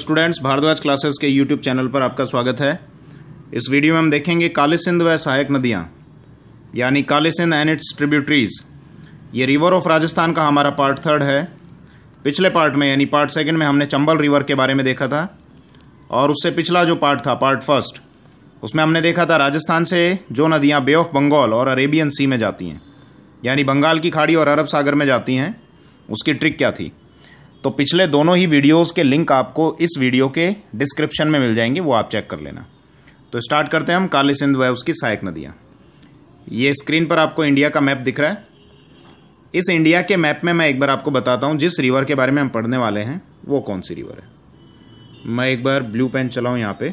Students Bharadwaj classes के YouTube channel पर आपका स्वागत है इस वीडियो में हम देखेंगे काली सिंध व सहायक नदियाँ यानी Kali Sindh and its tributaries ये रिवर ऑफ राजस्थान का हमारा पार्ट थर्ड है पिछले पार्ट में यानी पार्ट सेकंड में हमने चंबल रिवर के बारे में देखा था और उससे पिछला जो पार्ट था पार्ट फर्स्ट उसमें हमने देखा था राजस्थान से जो नदियाँ बे ऑफ बंगाल और अरेबियन सी में जाती हैं यानी बंगाल की खाड़ी और अरब सागर में जाती हैं उसकी ट्रिक क्या थी तो पिछले दोनों ही वीडियोस के लिंक आपको इस वीडियो के डिस्क्रिप्शन में मिल जाएंगे वो आप चेक कर लेना तो स्टार्ट करते हैं हम काली सिंध व उसकी सहायक नदियाँ ये स्क्रीन पर आपको इंडिया का मैप दिख रहा है इस इंडिया के मैप में मैं एक बार आपको बताता हूँ जिस रिवर के बारे में हम पढ़ने वाले हैं वो कौन सी रिवर है मैं एक बार ब्लू पेन चलाऊँ यहाँ पे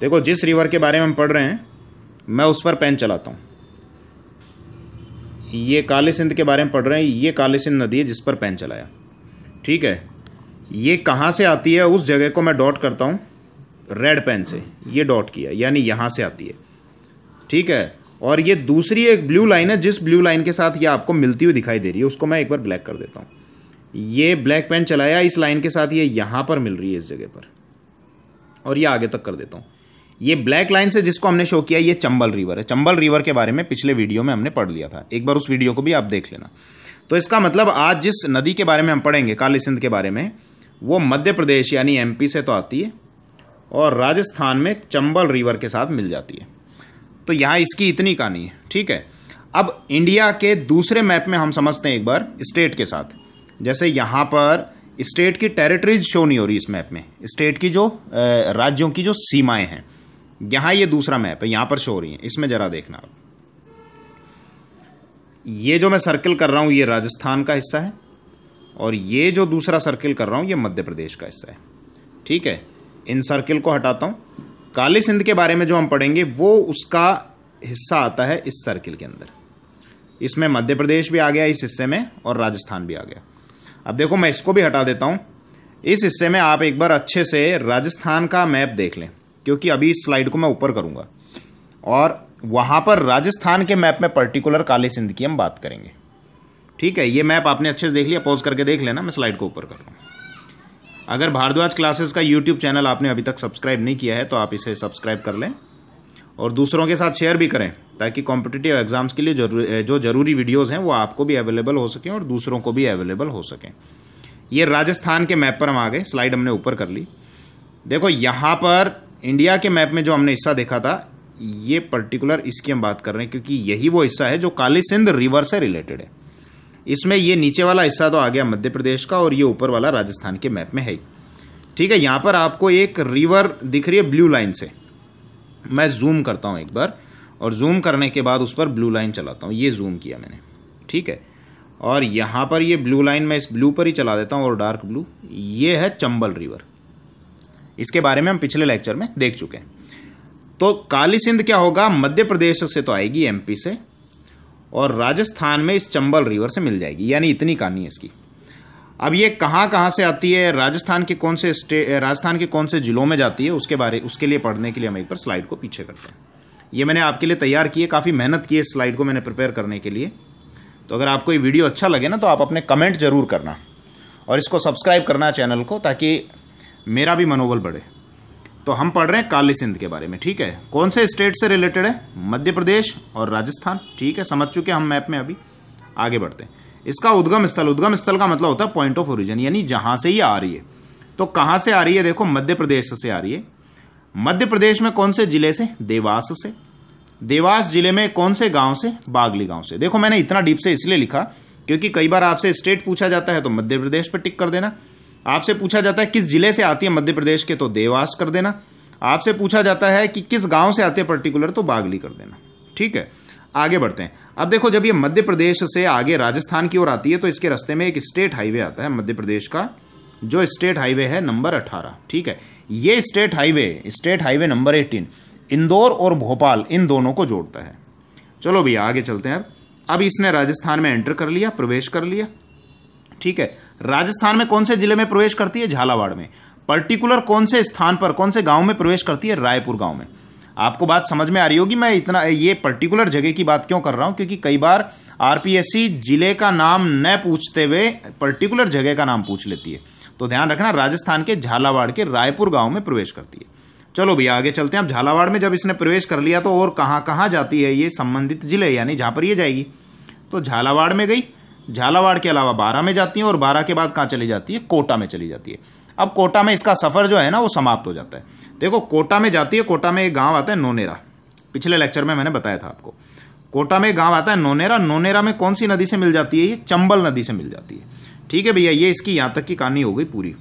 देखो जिस रिवर के बारे में हम पढ़ रहे हैं मैं उस पर पेन चलाता हूँ ये काली सिंध के बारे में पढ़ रहे हैं ये काली सिंध नदी है जिस पर पेन चलाया ठीक है ये कहाँ से आती है उस जगह को मैं डॉट करता हूँ रेड पेन से ये डॉट किया यानी यहाँ से आती है ठीक है और ये दूसरी एक ब्लू लाइन है जिस ब्लू लाइन के साथ ये आपको मिलती हुई दिखाई दे रही है उसको मैं एक बार ब्लैक कर देता हूँ ये ब्लैक पेन चलाया इस लाइन के साथ ये यहाँ पर मिल रही है इस जगह पर और ये आगे तक कर देता हूँ ये ब्लैक लाइन से जिसको हमने शो किया ये चंबल रिवर है चंबल रिवर के बारे में पिछले वीडियो में हमने पढ़ लिया था एक बार उस वीडियो को भी आप देख लेना तो इसका मतलब आज जिस नदी के बारे में हम पढ़ेंगे काली सिंध के बारे में वो मध्य प्रदेश यानी एमपी से तो आती है और राजस्थान में चंबल रिवर के साथ मिल जाती है तो यहाँ इसकी इतनी कहानी है ठीक है अब इंडिया के दूसरे मैप में हम समझते हैं एक बार स्टेट के साथ जैसे यहाँ पर स्टेट की टेरिटरीज शो नहीं हो रही इस मैप में स्टेट की जो राज्यों की जो सीमाएं हैं यहाँ ये दूसरा मैप है यहाँ पर शो हो रही हैं इसमें ज़रा देखना आप ये जो मैं सर्किल कर रहा हूँ ये राजस्थान का हिस्सा है और ये जो दूसरा सर्किल कर रहा हूँ ये मध्य प्रदेश का हिस्सा है ठीक है इन सर्किल को हटाता हूँ काली सिंध के बारे में जो हम पढ़ेंगे वो उसका हिस्सा आता है इस सर्किल के अंदर इसमें मध्य प्रदेश भी आ गया इस हिस्से में और राजस्थान भी आ गया अब देखो मैं इसको भी हटा देता हूँ इस हिस्से में आप एक बार अच्छे से राजस्थान का मैप देख लें क्योंकि अभी इस स्लाइड को मैं ऊपर करूँगा और वहाँ पर राजस्थान के मैप में पर्टिकुलर काले सिंध की हम बात करेंगे ठीक है ये मैप आपने अच्छे से देख लिया पॉज करके देख लेना मैं स्लाइड को ऊपर कर रहा हूँ अगर भारद्वाज क्लासेस का यूट्यूब चैनल आपने अभी तक सब्सक्राइब नहीं किया है तो आप इसे सब्सक्राइब कर लें और दूसरों के साथ शेयर भी करें ताकि कॉम्पिटिटिव एग्जाम्स के लिए जरूरी जो ज़रूरी वीडियोज़ हैं वो आपको भी अवेलेबल हो सकें और दूसरों को भी अवेलेबल हो सकें ये राजस्थान के मैप पर हम आ गए स्लाइड हमने ऊपर कर ली देखो यहाँ पर इंडिया के मैप में जो हमने हिस्सा देखा था ये पर्टिकुलर इसकी हम बात कर रहे हैं क्योंकि यही वो हिस्सा है जो काली सिंध रिवर से रिलेटेड है इसमें ये नीचे वाला हिस्सा तो आ गया मध्य प्रदेश का और ये ऊपर वाला राजस्थान के मैप में है ठीक है यहाँ पर आपको एक रिवर दिख रही है ब्लू लाइन से मैं जूम करता हूँ एक बार और जूम करने के बाद उस पर ब्लू लाइन चलाता हूँ ये जूम किया मैंने ठीक है और यहाँ पर ये ब्लू लाइन मैं इस ब्लू पर ही चला देता हूँ और डार्क ब्लू ये है चंबल रिवर इसके बारे में हम पिछले लेक्चर में देख चुके हैं तो काली सिंध क्या होगा मध्य प्रदेश से तो आएगी एमपी से और राजस्थान में इस चंबल रिवर से मिल जाएगी यानी इतनी कहानी है इसकी अब ये कहाँ कहाँ से आती है राजस्थान के कौन से स्टेट राजस्थान के कौन से जिलों में जाती है उसके बारे उसके लिए पढ़ने के लिए हम एक बार स्लाइड को पीछे करते हैं ये मैंने आपके लिए तैयार किए काफ़ी मेहनत की है स्लाइड को मैंने प्रिपेयर करने के लिए तो अगर आपको ये वीडियो अच्छा लगे ना तो आप अपने कमेंट जरूर करना और इसको सब्सक्राइब करना चैनल को ताकि मेरा भी मनोबल बढ़े तो हम पढ़ रहे हैं काली सिंध के बारे में ठीक है कौन से स्टेट से रिलेटेड है मध्य प्रदेश और राजस्थान ठीक है समझ चुके हम मैप में अभी आगे बढ़ते हैं इसका उद्गम स्थल उद्गम स्थल का मतलब होता है पॉइंट ऑफ ओरिजिन यानी जहां से ये आ रही है तो कहां से आ रही है देखो मध्य प्रदेश से आ रही है मध्य प्रदेश में कौन से जिले से देवास से देवास जिले में कौन से गांव से बागली गांव से देखो मैंने इतना डीप से इसलिए लिखा क्योंकि कई बार आपसे स्टेट पूछा जाता है तो मध्य प्रदेश पर टिक कर देना आपसे पूछा जाता है किस जिले से आती है मध्य प्रदेश के तो देवास कर देना आपसे पूछा जाता है कि किस गांव से आते हैं पर्टिकुलर तो बागली कर देना ठीक है आगे बढ़ते हैं अब देखो जब ये मध्य प्रदेश से आगे राजस्थान की ओर आती है तो इसके रास्ते में एक स्टेट हाईवे आता है मध्य प्रदेश का जो स्टेट हाईवे है नंबर 18 ठीक है ये state highway state highway number 18 Indore और भोपाल इन दोनों को जोड़ता है चलो भैया आगे चलते हैं अब अब इसने राजस्थान में एंटर कर लिया प्रवेश कर लिया ठीक है राजस्थान में कौन से जिले में प्रवेश करती है झालावाड़ में पर्टिकुलर कौन से स्थान पर कौन से गांव में प्रवेश करती है रायपुर गांव में आपको बात समझ में आ रही होगी मैं इतना ये पर्टिकुलर जगह की बात क्यों कर रहा हूँ क्योंकि कई बार आरपीएससी जिले का नाम न पूछते हुए पर्टिकुलर जगह का नाम पूछ लेती है तो ध्यान रखना राजस्थान के झालावाड़ के रायपुर गांव में प्रवेश करती है चलो भैया आगे चलते हैं अब झालावाड़ में जब इसने प्रवेश कर लिया तो और कहाँ कहाँ जाती है ये संबंधित जिले यानी जहाँ पर ये जाएगी तो झालावाड़ में गई झालावाड़ के अलावा बारह में जाती है और बारह के बाद कहाँ चली जाती है कोटा में चली जाती है अब कोटा में इसका सफ़र जो है ना वो समाप्त हो जाता है देखो कोटा में जाती है कोटा में एक गाँव आता है नोनेरा पिछले लेक्चर में मैंने बताया था आपको कोटा में एक गांव आता है नोनेरा नोनेरा में कौन सी नदी से मिल जाती है ये चंबल नदी से मिल जाती है ठीक है भैया ये इसकी यहाँ तक की कहानी हो गई पूरी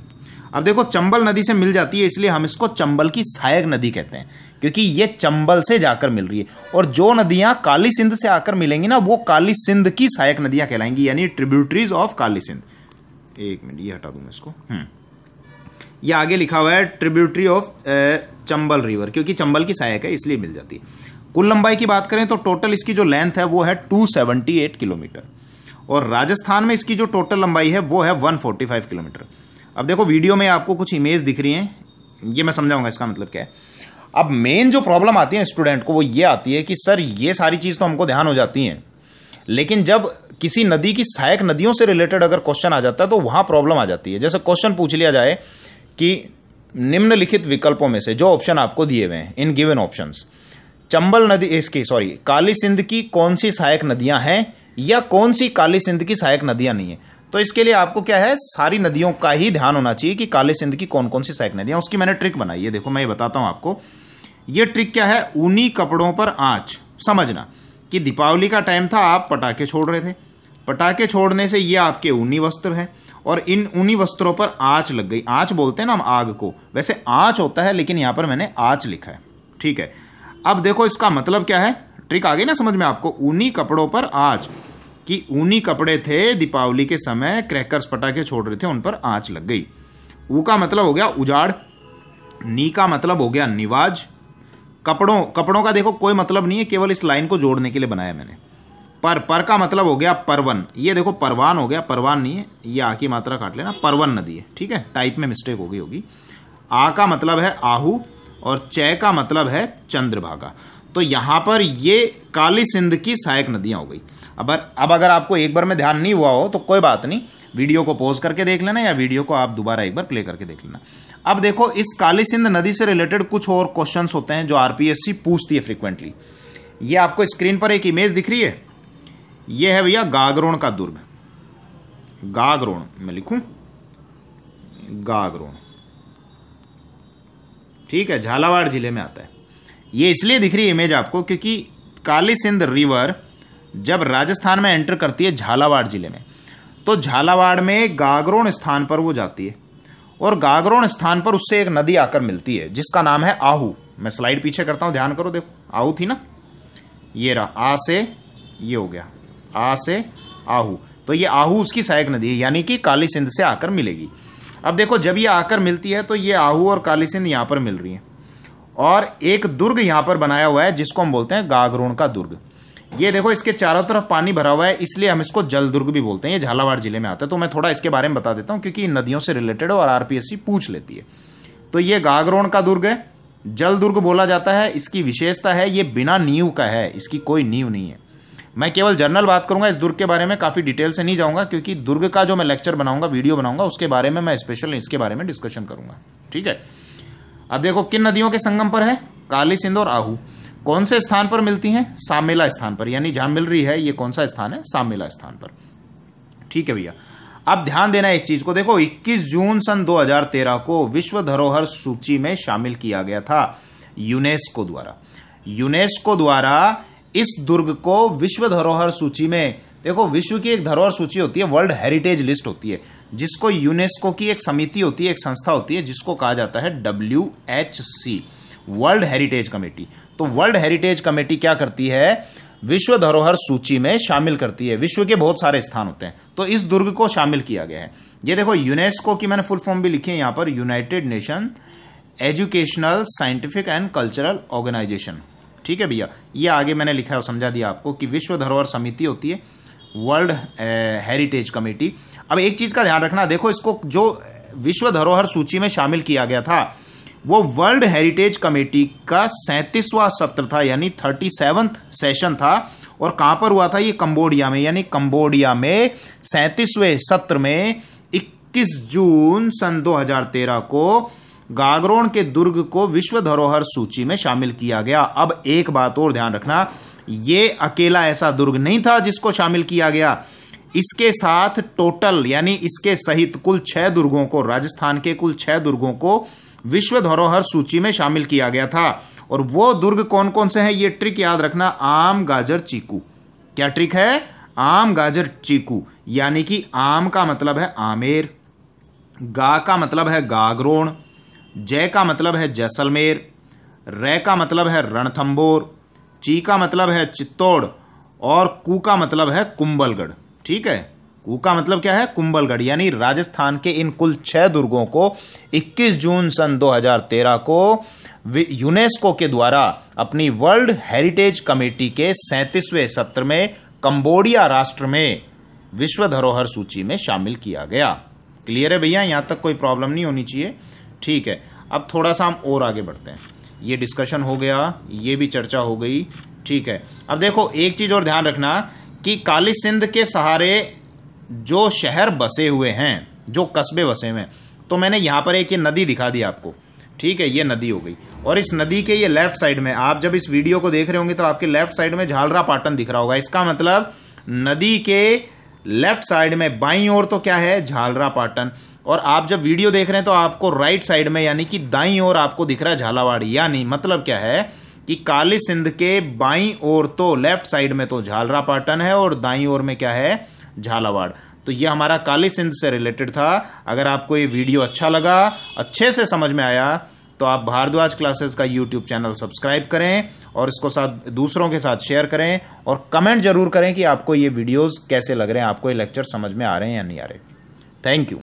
अब देखो चंबल नदी से मिल जाती है इसलिए हम इसको चंबल की सहायक नदी कहते हैं क्योंकि ये चंबल से जाकर मिल रही है और जो नदियां काली सिंध से आकर मिलेंगी ना वो काली सिंध की सहायक नदियां कहलाएंगी यानी ट्रिब्यूटरीज ऑफ काली सिंध एक मिनट ये हटा दूंगा इसको हम्म। ये आगे लिखा हुआ है ट्रिब्यूटरी ऑफ चंबल रिवर क्योंकि चंबल की सहायक है इसलिए मिल जाती है कुल लंबाई की बात करें तो टोटल इसकी जो लेंथ है वो है 278 किलोमीटर और राजस्थान में इसकी जो टोटल लंबाई है वो है 145 किलोमीटर अब देखो वीडियो में आपको कुछ इमेज दिख रही हैं ये मैं समझाऊंगा इसका मतलब क्या है अब मेन जो प्रॉब्लम आती है स्टूडेंट को वो ये आती है कि सर ये सारी चीज़ तो हमको ध्यान हो जाती हैं लेकिन जब किसी नदी की सहायक नदियों से रिलेटेड अगर क्वेश्चन आ जाता है तो वहाँ प्रॉब्लम आ जाती है जैसे क्वेश्चन पूछ लिया जाए कि निम्नलिखित विकल्पों में से जो ऑप्शन आपको दिए हुए हैं इन गिवन ऑप्शन चंबल नदी इसकी सॉरी काली सिंध की कौन सी सहायक नदियां हैं या कौन सी काली सिंध की सहायक नदियां नहीं है तो इसके लिए आपको क्या है सारी नदियों का ही ध्यान होना चाहिए कि काली सिंध की कौन कौन सी सहायक नदियां उसकी मैंने ट्रिक बनाई है देखो मैं ये बताता हूँ आपको ये ट्रिक क्या है ऊनी कपड़ों पर आँच समझना कि दीपावली का टाइम था आप पटाखे छोड़ रहे थे पटाखे छोड़ने से ये आपके ऊनी वस्त्र हैं और इन ऊनी वस्त्रों पर आँच लग गई आँच बोलते हैं ना हम आग को वैसे आँच होता है लेकिन यहाँ पर मैंने आँच लिखा है ठीक है अब देखो इसका मतलब क्या है ट्रिक आ गई ना समझ में आपको ऊनी कपड़ों पर आँच कि ऊनी कपड़े थे दीपावली के समय क्रैकर्स पटाखे छोड़ रहे थे उन पर आँच लग गई ऊ का मतलब हो गया उजाड़ नी का मतलब हो गया निवाज कपड़ों कपड़ों का देखो कोई मतलब नहीं है केवल इस लाइन को जोड़ने के लिए बनाया मैंने पर पर का मतलब हो गया परवन ये देखो परवान हो गया परवान नहीं है ये आ की मात्रा काट लेना परवन नदी है ठीक है टाइप में मिस्टेक हो गई होगी आ का मतलब है आहू और चय का मतलब है चंद्रभागा तो यहाँ पर ये काली सिंध की सहायक नदियाँ हो गई अब अब अगर आपको एक बार में ध्यान नहीं हुआ हो तो कोई बात नहीं वीडियो को पॉज करके देख लेना या वीडियो को आप दोबारा एक बार प्ले करके देख लेना अब देखो इस काली सिंध नदी से रिलेटेड कुछ और क्वेश्चन होते हैं जो आरपीएससी पूछती है फ्रिक्वेंटली ये आपको स्क्रीन पर एक इमेज दिख रही है ये है भैया गागरोण का दुर्ग गागरोण मैं लिखूं गागरोण ठीक है झालावाड़ जिले में आता है ये इसलिए दिख रही है इमेज आपको क्योंकि काली सिंध रिवर जब राजस्थान में एंटर करती है झालावाड़ जिले में तो झालावाड़ में गागरोण स्थान पर वो जाती है और गागरोन स्थान पर उससे एक नदी आकर मिलती है जिसका नाम है आहू मैं स्लाइड पीछे करता हूं ध्यान करो देखो आहू थी ना ये रहा आ से ये हो गया आ से आहू तो ये आहू उसकी सहायक नदी है यानी कि काली सिंध से आकर मिलेगी अब देखो जब ये आकर मिलती है तो ये आहू और काली सिंध यहां पर मिल रही है और एक दुर्ग यहाँ पर बनाया हुआ है जिसको हम बोलते हैं गागरोण का दुर्ग ये देखो इसके चारों तरफ पानी भरा हुआ है इसलिए हम इसको जल दुर्ग भी बोलते हैं ये झालावाड़ जिले में आता है तो मैं थोड़ा इसके बारे में बता देता हूँ क्योंकि नदियों से रिलेटेड और आरपीएससी पूछ लेती है तो ये गागरोण का दुर्ग है जल दुर्ग बोला जाता है इसकी विशेषता है ये बिना नींव का है इसकी कोई नींव नहीं है मैं केवल जनरल बात करूंगा इस दुर्ग के बारे में काफ़ी डिटेल से नहीं जाऊंगा क्योंकि दुर्ग का जो मैं लेक्चर बनाऊंगा वीडियो बनाऊंगा उसके बारे में मैं स्पेशल इसके बारे में डिस्कशन करूंगा ठीक है अब देखो किन नदियों के संगम पर है काली सिंध और आहू कौन से स्थान पर मिलती हैं सामेला स्थान पर यानी जहां मिल रही है ये कौन सा स्थान है सामेला स्थान पर ठीक है भैया अब ध्यान देना एक चीज को देखो 21 जून सन 2013 को विश्व धरोहर सूची में शामिल किया गया था यूनेस्को द्वारा यूनेस्को द्वारा इस दुर्ग को विश्व धरोहर सूची में देखो विश्व की एक धरोहर सूची होती है वर्ल्ड हेरिटेज लिस्ट होती है जिसको यूनेस्को की एक समिति होती है एक संस्था होती है जिसको कहा जाता है W H C world heritage committee तो वर्ल्ड हेरिटेज कमेटी क्या करती है विश्व धरोहर सूची में शामिल करती है विश्व के बहुत सारे स्थान होते हैं तो इस दुर्ग को शामिल किया गया है ये देखो यूनेस्को की मैंने फुल फॉर्म भी लिखी है यहां पर United Nation Educational Scientific and Cultural Organisation ठीक है भैया ये आगे मैंने लिखा है और समझा दिया आपको कि विश्व धरोहर समिति होती है वर्ल्ड हेरिटेज कमेटी अब एक चीज़ का ध्यान रखना देखो इसको जो विश्व धरोहर सूची में शामिल किया गया था वो वर्ल्ड हेरिटेज कमेटी का सैंतीसवां सत्र था यानी थर्टी सेवंथ सेशन था और कहाँ पर हुआ था ये कंबोडिया में यानी कंबोडिया में सैंतीसवें सत्र में 21 जून सन 2013 को गागरोन के दुर्ग को विश्व धरोहर सूची में शामिल किया गया अब एक बात और ध्यान रखना ये अकेला ऐसा दुर्ग नहीं था जिसको शामिल किया गया इसके साथ टोटल यानी इसके सहित कुल छह दुर्गों को राजस्थान के कुल छह दुर्गों को विश्व धरोहर सूची में शामिल किया गया था और वो दुर्ग कौन कौन से हैं ये ट्रिक याद रखना आम गाजर चीकू क्या ट्रिक है आम गाजर चीकू यानी कि आम का मतलब है आमेर गा का मतलब है गागरोण जय का मतलब है जैसलमेर रे का मतलब है रणथंबोर ची का मतलब है चित्तौड़ और कू का मतलब है कुंबलगढ़ ठीक है कू का मतलब क्या है कुंबलगढ़ यानी राजस्थान के इन कुल छह दुर्गों को 21 जून सन 2013 को यूनेस्को के द्वारा अपनी वर्ल्ड हेरिटेज कमेटी के सैंतीसवें सत्र में कंबोडिया राष्ट्र में विश्व धरोहर सूची में शामिल किया गया क्लियर है भैया यहाँ तक कोई प्रॉब्लम नहीं होनी चाहिए ठीक है अब थोड़ा सा हम और आगे बढ़ते हैं ये डिस्कशन हो गया ये भी चर्चा हो गई ठीक है अब देखो एक चीज़ और ध्यान रखना कि काली सिंध के सहारे जो शहर बसे हुए हैं जो कस्बे बसे हुए हैं तो मैंने यहाँ पर एक ये नदी दिखा दी आपको ठीक है ये नदी हो गई और इस नदी के ये लेफ्ट साइड में आप जब इस वीडियो को देख रहे होंगे तो आपके लेफ्ट साइड में झालरा पाटन दिख रहा होगा इसका मतलब नदी के लेफ्ट साइड में बाई ओर तो क्या है झालरा पाटन और आप जब वीडियो देख रहे हैं तो आपको राइट साइड में यानी कि दाई ओर आपको दिख रहा है झालावाड़ यानी मतलब क्या है कि काली सिंध के बाई ओर तो लेफ्ट साइड में तो झालरा पाटन है और दाई ओर में क्या है झालावाड़ तो ये हमारा काली सिंध से रिलेटेड था अगर आपको ये वीडियो अच्छा लगा अच्छे से समझ में आया तो आप भारद्वाज क्लासेस का यूट्यूब चैनल सब्सक्राइब करें और इसको साथ दूसरों के साथ शेयर करें और कमेंट जरूर करें कि आपको ये वीडियोस कैसे लग रहे हैं आपको ये लेक्चर समझ में आ रहे हैं या नहीं आ रहे थैंक यू